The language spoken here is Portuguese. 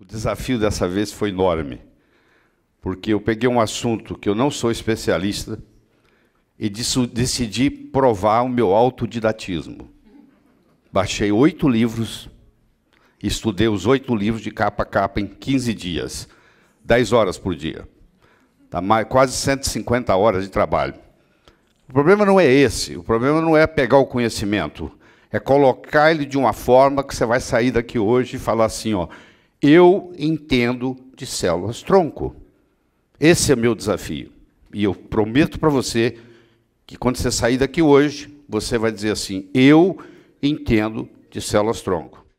O desafio dessa vez foi enorme, porque eu peguei um assunto que eu não sou especialista e decidi provar o meu autodidatismo. Baixei oito livros, estudei os oito livros de capa a capa em 15 dias, 10 horas por dia. Dá tá mais, quase 150 horas de trabalho. O problema não é esse, o problema não é pegar o conhecimento, é colocar ele de uma forma que você vai sair daqui hoje e falar assim, ó, eu entendo de células-tronco. Esse é meu desafio. E eu prometo para você que quando você sair daqui hoje, você vai dizer assim: eu entendo de células-tronco.